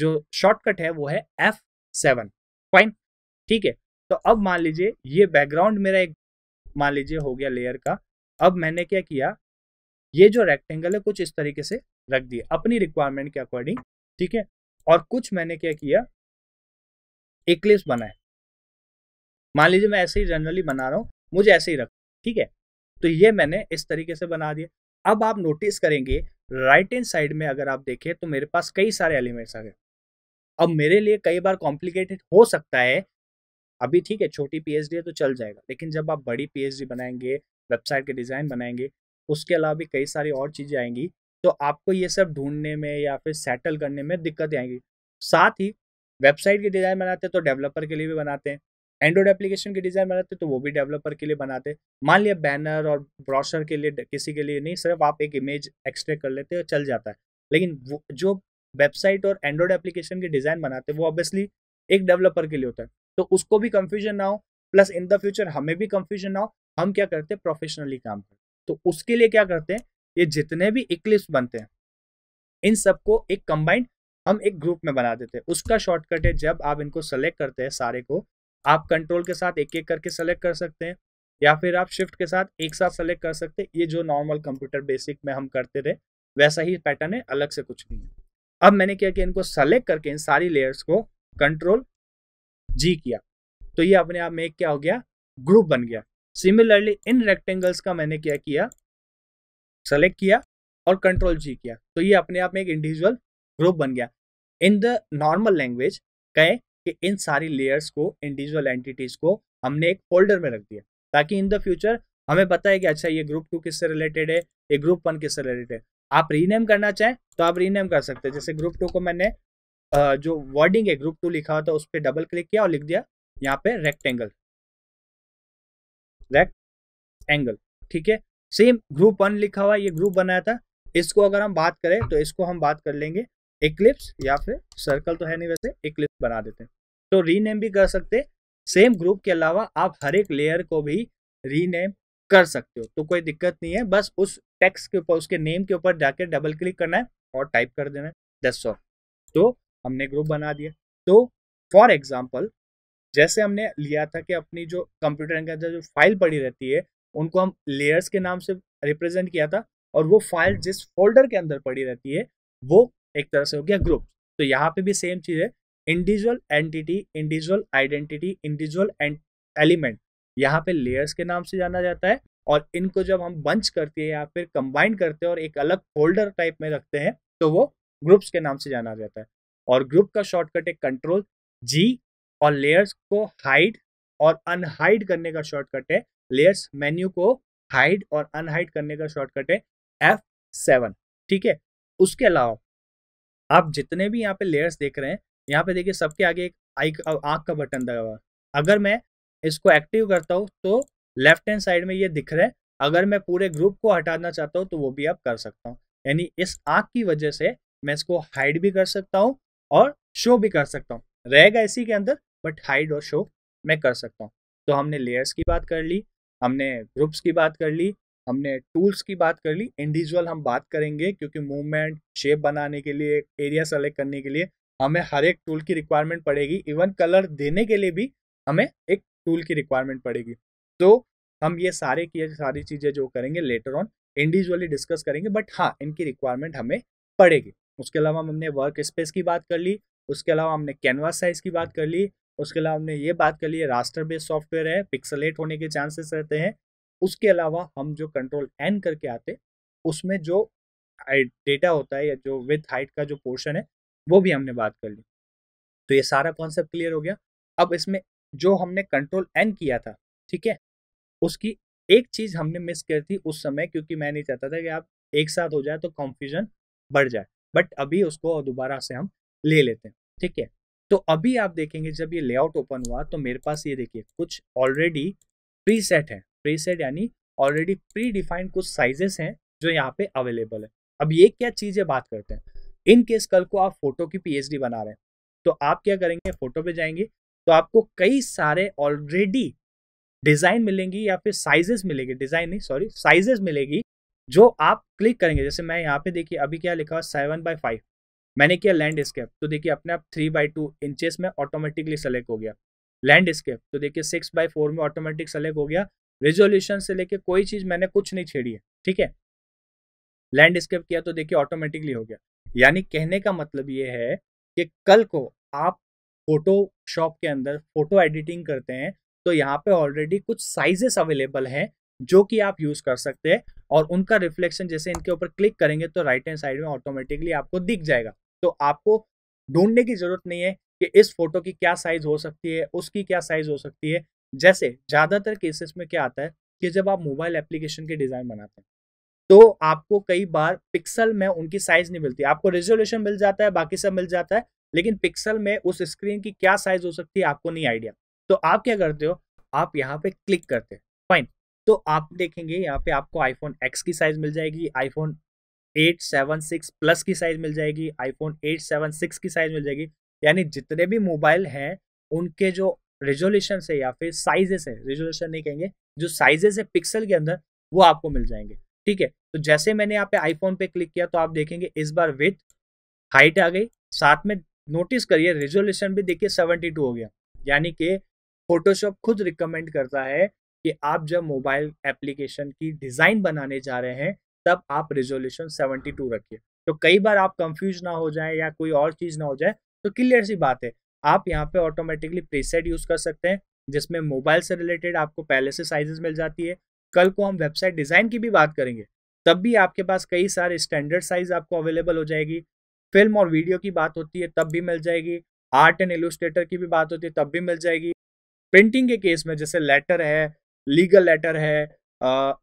जो शॉर्टकट है वो है एफ सेवन फाइन ठीक है तो अब मान लीजिए ये बैकग्राउंड मेरा एक मान लीजिए हो गया लेयर का अब मैंने क्या किया ये जो रेक्टेंगल है कुछ इस तरीके से रख दिया अपनी रिक्वायरमेंट के अकॉर्डिंग ठीक है और कुछ मैंने क्या किया एक लिस्ट है मान लीजिए मैं ऐसे ही जनरली बना रहा हूँ मुझे ऐसे ही रख ठीक है तो ये मैंने इस तरीके से बना दिया अब आप नोटिस करेंगे राइट हैंड साइड में अगर आप देखें तो मेरे पास कई सारे एलिमेंट्स आ गए अब मेरे लिए कई बार कॉम्प्लिकेटेड हो सकता है अभी ठीक है छोटी पीएचडी है तो चल जाएगा लेकिन जब आप बड़ी पीएचडी बनाएंगे वेबसाइट के डिज़ाइन बनाएंगे उसके अलावा भी कई सारी और चीज़ें आएंगी तो आपको ये सब ढूंढने में या फिर सेटल करने में दिक्कतें आएंगी साथ ही वेबसाइट की डिज़ाइन बनाते हैं तो डेवलपर के लिए भी बनाते हैं एंड्रॉयड एप्लीकेशन की डिज़ाइन बनाते हैं तो वो भी डेवलपर के लिए बनाते हैं मान लिया बैनर और ब्रॉशर के लिए किसी के लिए नहीं सिर्फ आप एक इमेज एक्सट्रैक्ट कर लेते हैं और चल जाता है लेकिन वो जो वेबसाइट और एंड्रॉयड एप्लीकेशन की डिज़ाइन बनाते हैं वो ऑब्वियसली एक डेवलपर के लिए होता है तो उसको भी कन्फ्यूजन ना हो प्लस इन द फ्यूचर हमें भी कन्फ्यूजन ना हो हम क्या करते हैं प्रोफेशनली काम करते तो उसके लिए क्या करते हैं ये जितने भी इक्लिप्स बनते हैं इन सबको एक कंबाइंड हम एक ग्रुप में बना देते हैं उसका शॉर्टकट है जब आप इनको सेलेक्ट करते हैं सारे को आप कंट्रोल के साथ एक एक करके सेलेक्ट कर सकते हैं या फिर आप शिफ्ट के साथ एक साथ सेलेक्ट कर सकते हैं ये जो नॉर्मल कंप्यूटर बेसिक में हम करते थे वैसा ही पैटर्न है अलग से कुछ नहीं है अब मैंने क्या किया इनको सेलेक्ट करके इन सारी लेयर्स को कंट्रोल जी किया तो ये अपने आप में एक क्या हो गया ग्रुप बन गया सिमिलरली इन रेक्टेंगल्स का मैंने क्या किया सेलेक्ट किया और कंट्रोल जी किया तो ये अपने आप में एक इंडिविजुअल ग्रुप बन गया इन द नॉर्मल लैंग्वेज कहे कि इन सारी लेयर्स को इंडिविजुअल एंटिटीज को हमने एक फोल्डर में रख दिया ताकि इन द फ्यूचर हमें पता है कि अच्छा ये ग्रुप टू किससे रिलेटेड है ये ग्रुप वन किससे रिलेटेड है आप रीनेम करना चाहें तो आप रीनेम कर सकते हैं जैसे ग्रुप टू को मैंने जो वर्डिंग है ग्रुप टू लिखा हुआ था उस पर डबल क्लिक किया और लिख दिया यहाँ पे रेक्टेंगल रेक्ट एंगल ठीक है सेम ग्रुप वन लिखा हुआ ये ग्रुप बनाया था इसको अगर हम बात करें तो इसको हम बात कर लेंगे एक्लिप्स या फिर सर्कल तो है नहीं वैसे एक्लिप्स बना देते हैं तो रीनेम भी कर सकते सेम ग्रुप के अलावा आप हर एक लेयर को भी रीनेम कर सकते हो तो कोई दिक्कत नहीं है बस उस टेक्स्ट के ऊपर उसके नेम के ऊपर जाके डबल क्लिक करना है और टाइप कर देना है दस सौ तो हमने ग्रुप बना दिया तो फॉर एग्जाम्पल जैसे हमने लिया था कि अपनी जो कंप्यूटर के अंदर जो फाइल पड़ी रहती है उनको हम लेयर्स के नाम से रिप्रेजेंट किया था और वो फाइल जिस फोल्डर के अंदर पड़ी रहती है वो एक तरह से हो गया ग्रुप तो यहाँ पे भी सेम चीज़ है individual entity individual identity individual element यहाँ पे लेयर्स के नाम से जाना जाता है और इनको जब हम बंच करते हैं या फिर कंबाइन करते हैं और एक अलग फोल्डर टाइप में रखते हैं तो वो ग्रुप्स के नाम से जाना जाता है और ग्रुप का शॉर्टकट है कंट्रोल जी और लेयर्स को हाइड और अनहाइड करने का शॉर्टकट है लेयर्स मेन्यू को हाइड और अनहाइड करने का शॉर्टकट है एफ सेवन ठीक है उसके अलावा आप जितने भी यहाँ पे लेयर्स देख रहे हैं यहाँ पे देखिए सबके आगे एक आई आँख का बटन दगा हुआ अगर मैं इसको एक्टिव करता हूँ तो लेफ्ट हैंड साइड में ये दिख रहा है अगर मैं पूरे ग्रुप को हटाना चाहता हूँ तो वो भी आप कर सकता हूँ यानी इस आँख की वजह से मैं इसको हाइड भी कर सकता हूँ और शो भी कर सकता हूँ रहेगा इसी के अंदर बट हाइड और शो मैं कर सकता हूँ तो हमने लेयर्स की बात कर ली हमने ग्रुप्स की बात कर ली हमने टूल्स की बात कर ली इंडिविजुअल हम बात करेंगे क्योंकि मूवमेंट शेप बनाने के लिए एरिया सेलेक्ट करने के लिए हमें हर एक टूल की रिक्वायरमेंट पड़ेगी इवन कलर देने के लिए भी हमें एक टूल की रिक्वायरमेंट पड़ेगी तो हम ये सारे की सारी चीज़ें जो करेंगे लेटर ऑन इंडिविजुअली डिस्कस करेंगे बट हाँ इनकी रिक्वायरमेंट हमें पड़ेगी उसके अलावा हमने वर्क स्पेस की बात कर ली उसके अलावा हमने कैनवास साइज की बात कर ली उसके अलावा हमने ये बात कर ली रास्टर बेस्ड सॉफ्टवेयर है पिक्सलेट होने के चांसेस रहते हैं उसके अलावा हम जो कंट्रोल एन करके आते उसमें जो डेटा होता है या जो विथ हाइट का जो पोर्शन है वो भी हमने बात कर ली तो ये सारा कॉन्सेप्ट क्लियर हो गया अब इसमें जो हमने कंट्रोल एन किया था ठीक है उसकी एक चीज़ हमने मिस कर थी उस समय क्योंकि मैं नहीं चाहता था कि आप एक साथ हो जाए तो कंफ्यूजन बढ़ जाए बट अभी उसको दोबारा से हम ले लेते हैं ठीक है तो अभी आप देखेंगे जब ये लेआउट ओपन हुआ तो मेरे पास ये देखिए कुछ ऑलरेडी प्री सेट है प्रीसेट यानी ऑलरेडी प्री डिफाइंड कुछ साइजेस हैं जो यहाँ पे अवेलेबल है अब ये क्या चीज़ें बात करते हैं इन केस कल को आप फोटो की पीएचडी बना रहे हैं तो आप क्या करेंगे फोटो पे जाएंगे तो आपको कई सारे ऑलरेडी डिज़ाइन मिलेंगी या फिर साइजेस मिलेगी डिज़ाइन नहीं सॉरी साइजेस मिलेगी जो आप क्लिक करेंगे जैसे मैं यहाँ पे देखिए अभी क्या लिखा हुआ सेवन बाई फाइव मैंने किया लैंडस्केप तो देखिए अपने आप थ्री बाई टू इंचेस में ऑटोमेटिकली सेलेक्ट हो गया लैंडस्केप तो देखिए सिक्स बाई फोर में ऑटोमेटिक सेलेक्ट हो गया रेजोल्यूशन से लेके कोई चीज मैंने कुछ नहीं छेड़ी है ठीक है लैंडस्केप किया तो देखिए ऑटोमेटिकली हो गया यानी कहने का मतलब ये है कि कल को आप फोटोशॉप के अंदर फोटो एडिटिंग करते हैं तो यहाँ पे ऑलरेडी कुछ साइजेस अवेलेबल हैं जो कि आप यूज कर सकते हैं और उनका रिफ्लेक्शन जैसे इनके ऊपर क्लिक करेंगे तो राइट हैंड साइड में ऑटोमेटिकली आपको दिख जाएगा तो आपको ढूंढने की जरूरत नहीं है कि इस फोटो की क्या साइज हो सकती है उसकी क्या साइज हो सकती है जैसे ज़्यादातर केसेस में क्या आता है कि जब आप मोबाइल एप्लीकेशन के डिज़ाइन बनाते हैं तो आपको कई बार पिक्सल में उनकी साइज नहीं मिलती आपको रेजोल्यूशन मिल जाता है बाकी सब मिल जाता है लेकिन पिक्सल में उस स्क्रीन की क्या साइज हो सकती है आपको नहीं आइडिया तो आप क्या करते हो आप यहाँ पे क्लिक करते हैं फाइन तो आप देखेंगे यहाँ पे आपको आईफोन एक्स की साइज मिल जाएगी iPhone eight seven six plus की साइज मिल जाएगी आईफोन एट सेवन सिक्स की साइज मिल जाएगी यानी जितने भी मोबाइल हैं उनके जो रेजोल्यूशन है या फिर साइजेस है रेजोल्यूशन नहीं कहेंगे जो साइजेस है पिक्सल के अंदर वो आपको मिल जाएंगे ठीक है तो जैसे मैंने यहाँ पे आईफोन पे क्लिक किया तो आप देखेंगे इस बार विथ हाइट आ गई साथ में नोटिस करिए रेजोल्यूशन भी देखिए सेवेंटी हो गया यानी कि फोटोशॉप खुद रिकमेंड करता है कि आप जब मोबाइल एप्लीकेशन की डिज़ाइन बनाने जा रहे हैं तब आप रेजोल्यूशन 72 रखिए तो कई बार आप कंफ्यूज ना हो जाए या कोई और चीज़ ना हो जाए तो क्लियर सी बात है आप यहाँ पे ऑटोमेटिकली प्रीसेट यूज कर सकते हैं जिसमें मोबाइल से रिलेटेड आपको पहले से साइजेस मिल जाती है कल को हम वेबसाइट डिजाइन की भी बात करेंगे तब भी आपके पास कई सारे स्टैंडर्ड साइज आपको अवेलेबल हो जाएगी फिल्म और वीडियो की बात होती है तब भी मिल जाएगी आर्ट एंड एलुस्ट्रेटर की भी बात होती है तब भी मिल जाएगी प्रिंटिंग के केस में जैसे लेटर है लीगल लेटर है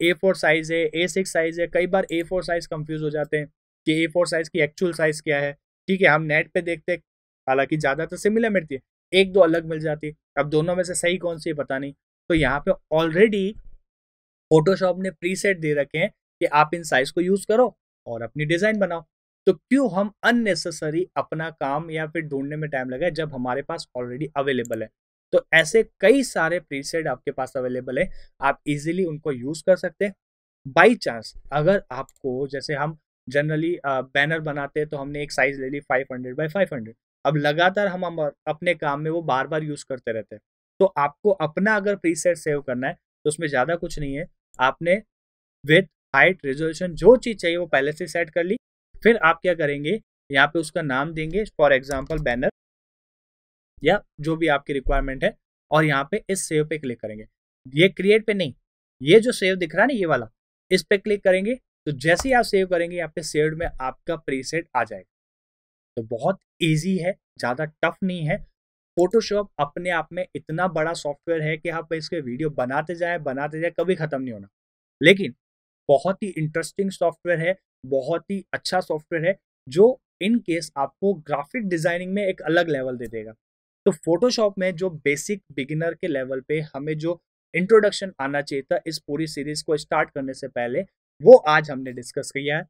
ए फोर साइज है ए सिक्स साइज है कई बार ए फोर साइज कंफ्यूज हो जाते हैं कि ए फोर साइज की एक्चुअल साइज क्या है ठीक है हम नेट पे देखते हैं हालांकि ज़्यादा तो सिमिलर मिलती है एक दो अलग मिल जाती है अब दोनों में से सही कौन सी है पता नहीं तो यहाँ पे ऑलरेडी फोटोशॉप ने प्रीसेट दे रखे हैं कि आप इन साइज को यूज़ करो और अपनी डिज़ाइन बनाओ तो क्यों हम अननेसेसरी अपना काम या फिर ढूंढने में टाइम लगाए जब हमारे पास ऑलरेडी अवेलेबल है तो ऐसे कई सारे प्रीसेट आपके पास अवेलेबल है आप इजीली उनको यूज़ कर सकते हैं बाई चांस अगर आपको जैसे हम जनरली बैनर बनाते हैं तो हमने एक साइज ले ली 500 हंड्रेड बाई फाइव हंड्रेड अब लगातार हम अपने काम में वो बार बार यूज करते रहते हैं तो आपको अपना अगर प्रीसेट सेव करना है तो उसमें ज़्यादा कुछ नहीं है आपने विथ हाइट रेजोल्यूशन जो चीज़ चाहिए वो पहले से सेट कर ली फिर आप क्या करेंगे यहाँ पे उसका नाम देंगे फॉर एग्जाम्पल बैनर या जो भी आपकी रिक्वायरमेंट है और यहाँ पे इस सेव पे क्लिक करेंगे ये क्रिएट पे नहीं ये जो सेव दिख रहा है ना ये वाला इस पे क्लिक करेंगे तो जैसे ही आप सेव करेंगे यहाँ पे सेव्ड में आपका प्रीसेट आ जाएगा तो बहुत ईजी है ज़्यादा टफ नहीं है फोटोशॉप अपने आप में इतना बड़ा सॉफ्टवेयर है कि आप इसके वीडियो बनाते जाए बनाते जाए कभी ख़त्म नहीं होना लेकिन बहुत ही इंटरेस्टिंग सॉफ्टवेयर है बहुत ही अच्छा सॉफ्टवेयर है जो इन केस आपको ग्राफिक डिज़ाइनिंग में एक अलग लेवल दे देगा तो फोटोशॉप में जो बेसिक बिगिनर के लेवल पे हमें जो इंट्रोडक्शन आना चाहिए था इस पूरी सीरीज को स्टार्ट करने से पहले वो आज हमने डिस्कस किया है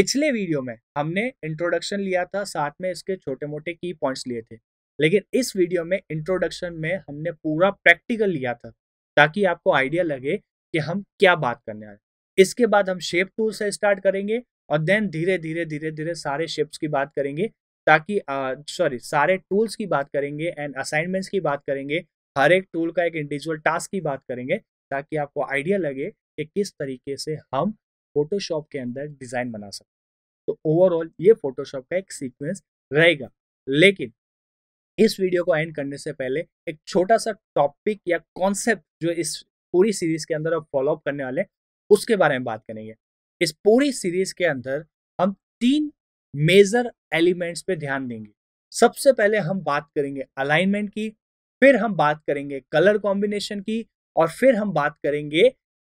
पिछले वीडियो में हमने इंट्रोडक्शन लिया था साथ में इसके छोटे मोटे की पॉइंट्स लिए थे लेकिन इस वीडियो में इंट्रोडक्शन में हमने पूरा प्रैक्टिकल लिया था ताकि आपको आइडिया लगे कि हम क्या बात करने आए इसके बाद हम शेप टूल से स्टार्ट करेंगे और देन धीरे धीरे धीरे धीरे सारे शेप्स की बात करेंगे ताकि सॉरी सारे टूल्स की बात करेंगे एंड असाइनमेंट्स की बात करेंगे हर एक टूल का एक इंडिविजुअल टास्क की बात करेंगे ताकि आपको आइडिया लगे कि किस तरीके से हम फोटोशॉप के अंदर डिज़ाइन बना सकते तो ओवरऑल ये फोटोशॉप का एक सीक्वेंस रहेगा लेकिन इस वीडियो को एंड करने से पहले एक छोटा सा टॉपिक या कॉन्सेप्ट जो इस पूरी सीरीज के अंदर आप फॉलोअप करने वाले उसके बारे में बात करेंगे इस पूरी सीरीज के अंदर हम तीन मेजर एलिमेंट्स पे ध्यान देंगे सबसे पहले हम बात करेंगे अलाइनमेंट की फिर हम बात करेंगे कलर कॉम्बिनेशन की और फिर हम बात करेंगे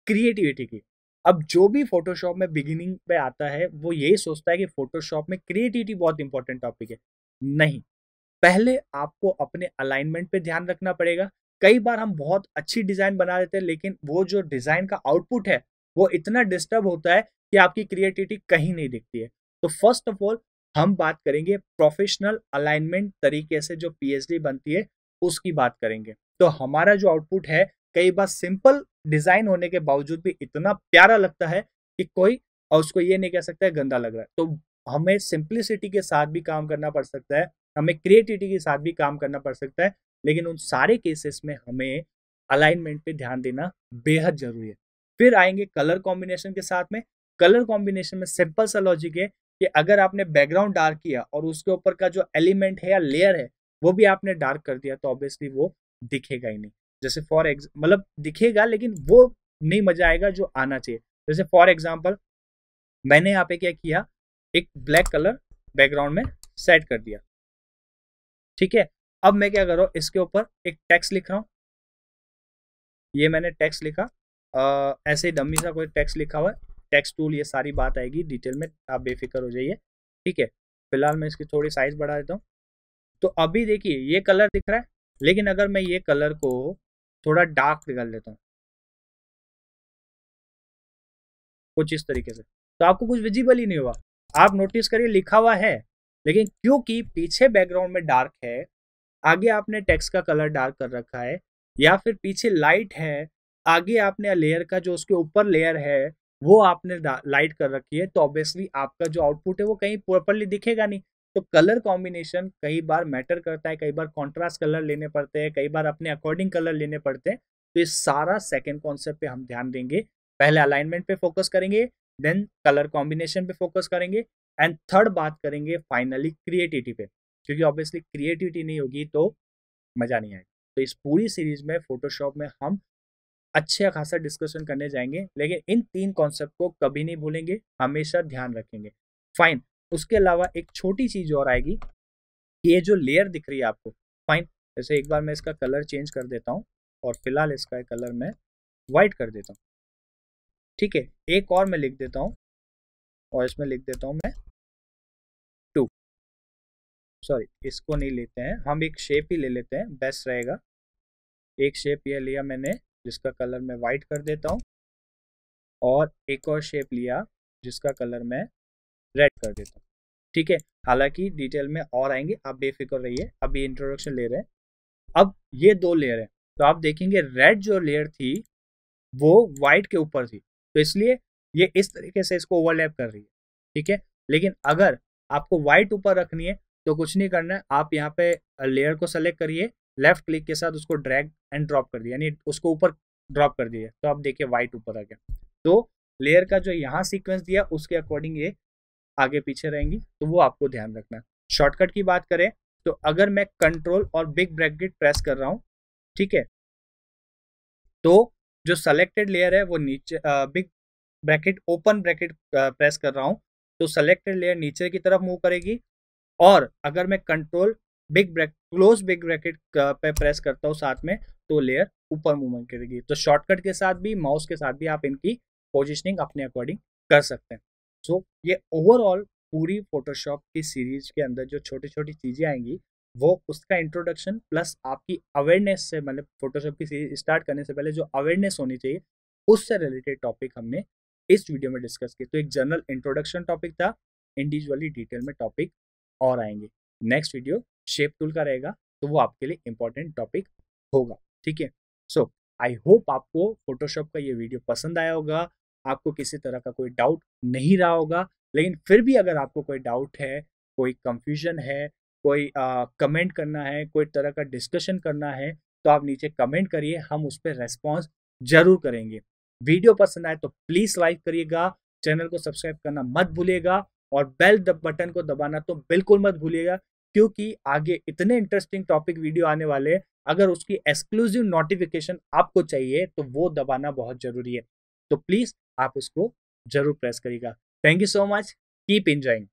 क्रिएटिविटी की अब जो भी फोटोशॉप में बिगिनिंग पे आता है वो यही सोचता है कि फोटोशॉप में क्रिएटिविटी बहुत इंपॉर्टेंट टॉपिक है नहीं पहले आपको अपने अलाइनमेंट पे ध्यान रखना पड़ेगा कई बार हम बहुत अच्छी डिज़ाइन बना देते हैं लेकिन वो जो डिज़ाइन का आउटपुट है वो इतना डिस्टर्ब होता है कि आपकी क्रिएटिविटी कहीं नहीं दिखती है तो फर्स्ट ऑफ ऑल हम बात करेंगे प्रोफेशनल अलाइनमेंट तरीके से जो पीएचडी बनती है उसकी बात करेंगे तो हमारा जो आउटपुट है कई बार सिंपल डिजाइन होने के बावजूद भी इतना प्यारा लगता है कि कोई और उसको ये नहीं कह सकता है गंदा लग रहा है तो हमें सिंप्लिसिटी के साथ भी काम करना पड़ सकता है हमें क्रिएटिविटी के साथ भी काम करना पड़ सकता है लेकिन उन सारे केसेस में हमें अलाइनमेंट पे ध्यान देना बेहद जरूरी है फिर आएंगे कलर कॉम्बिनेशन के साथ में कलर कॉम्बिनेशन में सिंपल सा लॉजिक है कि अगर आपने बैकग्राउंड डार्क किया और उसके ऊपर का जो एलिमेंट है या लेयर है वो भी आपने डार्क कर दिया तो ऑब्वियसली वो दिखेगा ही नहीं जैसे फॉर एग्ज मतलब दिखेगा लेकिन वो नहीं मजा आएगा जो आना चाहिए जैसे फॉर एग्जाम्पल मैंने यहाँ पे क्या किया एक ब्लैक कलर बैकग्राउंड में सेट कर दिया ठीक है अब मैं क्या कर रहा हूँ इसके ऊपर एक टैक्स लिख रहा हूँ ये मैंने टैक्स लिखा आ, ऐसे डमी सा कोई टैक्स लिखा हुआ है टैक्स टूल ये सारी बात आएगी डिटेल में आप बेफिक्र हो जाइए ठीक है फिलहाल मैं इसकी थोड़ी साइज बढ़ा देता हूँ तो अभी देखिए ये कलर दिख रहा है लेकिन अगर मैं ये कलर को थोड़ा डार्क निकाल लेता हूँ कुछ इस तरीके से तो आपको कुछ विजिबल ही नहीं हुआ आप नोटिस करिए लिखा हुआ है लेकिन क्योंकि पीछे बैकग्राउंड में डार्क है आगे आपने टेक्स्ट का कलर डार्क कर रखा है या फिर पीछे लाइट है आगे आपने लेयर का जो उसके ऊपर लेयर है वो आपने लाइट कर रखी है तो ऑब्वियसली आपका जो आउटपुट है वो कहीं प्रॉपरली दिखेगा नहीं तो कलर कॉम्बिनेशन कई बार मैटर करता है कई बार कॉन्ट्रास्ट कलर लेने पड़ते हैं कई बार अपने अकॉर्डिंग कलर लेने पड़ते हैं तो ये सारा सेकेंड कॉन्सेप्ट पे हम ध्यान देंगे पहले अलाइनमेंट पे फोकस करेंगे देन कलर कॉम्बिनेशन पे फोकस करेंगे एंड थर्ड बात करेंगे फाइनली क्रिएटिविटी पे क्योंकि ऑब्वियसली क्रिएटिविटी नहीं होगी तो मज़ा नहीं आएगा तो इस पूरी सीरीज में फोटोशॉप में हम अच्छे खासा डिस्कशन करने जाएंगे लेकिन इन तीन कॉन्सेप्ट को कभी नहीं भूलेंगे हमेशा ध्यान रखेंगे फाइन उसके अलावा एक छोटी चीज़ और आएगी ये जो लेयर दिख रही है आपको फाइन जैसे एक बार मैं इसका कलर चेंज कर देता हूँ और फिलहाल इसका कलर मैं वाइट कर देता हूँ ठीक है एक और मैं लिख देता हूँ और इसमें लिख देता हूँ मैं टू सॉरी इसको नहीं लेते हैं हम एक शेप ही ले लेते हैं बेस्ट रहेगा एक शेप यह लिया मैंने जिसका कलर मैं वाइट कर देता हूँ और एक और शेप लिया जिसका कलर मैं रेड कर देता हूँ ठीक है हालांकि डिटेल में और आएंगे आप बेफिक्र रहिए अभी इंट्रोडक्शन ले रहे हैं अब ये दो लेयर है तो आप देखेंगे रेड जो लेयर थी वो वाइट के ऊपर थी तो इसलिए ये इस तरीके से इसको ओवरलैप कर रही है ठीक है लेकिन अगर आपको वाइट ऊपर रखनी है तो कुछ नहीं करना है आप यहाँ पे लेयर को सेलेक्ट करिए लेफ्ट क्लिक के साथ उसको ड्रैग एंड ड्रॉप कर दिया यानी उसको ऊपर ड्रॉप कर दिया तो आप देखिए वाइट ऊपर आ गया तो लेयर का जो यहाँ सीक्वेंस दिया उसके अकॉर्डिंग ये आगे पीछे रहेंगी तो वो आपको ध्यान रखना शॉर्टकट की बात करें तो अगर मैं कंट्रोल और बिग ब्रैकेट प्रेस कर रहा हूं ठीक है तो जो सेलेक्टेड लेयर है वो नीचे big bracket open bracket press कर रहा हूँ तो सेलेक्टेड लेयर नीचे की तरफ मूव करेगी और अगर मैं control big bracket close big bracket पे प्रेस करता हूँ साथ में तो लेयर ऊपर मूवमेंट करेगी तो शॉर्टकट के साथ भी माउस के साथ भी आप इनकी पोजिशनिंग अपने अकॉर्डिंग कर सकते हैं सो so, ये ओवरऑल पूरी फोटोशॉप की सीरीज के अंदर जो छोटी छोटी चीज़ें आएंगी वो उसका इंट्रोडक्शन प्लस आपकी अवेयरनेस से मतलब फोटोशॉप की सीरीज स्टार्ट करने से पहले जो अवेयरनेस होनी चाहिए उससे रिलेटेड टॉपिक हमने इस वीडियो में डिस्कस किया तो एक जनरल इंट्रोडक्शन टॉपिक था इंडिविजुअली डिटेल में टॉपिक और आएंगे नेक्स्ट वीडियो शेप टूल का रहेगा तो वो आपके लिए इंपॉर्टेंट टॉपिक होगा ठीक है सो आई होप आपको फोटोशॉप का ये वीडियो पसंद आया होगा आपको किसी तरह का कोई डाउट नहीं रहा होगा लेकिन फिर भी अगर आपको कोई डाउट है कोई कंफ्यूजन है कोई कमेंट करना है कोई तरह का डिस्कशन करना है तो आप नीचे कमेंट करिए हम उस पर रेस्पॉन्स जरूर करेंगे वीडियो पसंद आए तो प्लीज़ लाइक करिएगा चैनल को सब्सक्राइब करना मत भूलिएगा और बेल दब बटन को दबाना तो बिल्कुल मत भूलिएगा क्योंकि आगे इतने इंटरेस्टिंग टॉपिक वीडियो आने वाले हैं अगर उसकी एक्सक्लूसिव नोटिफिकेशन आपको चाहिए तो वो दबाना बहुत ज़रूरी है तो प्लीज़ आप उसको जरूर प्रेस करिएगा thank you so much keep enjoying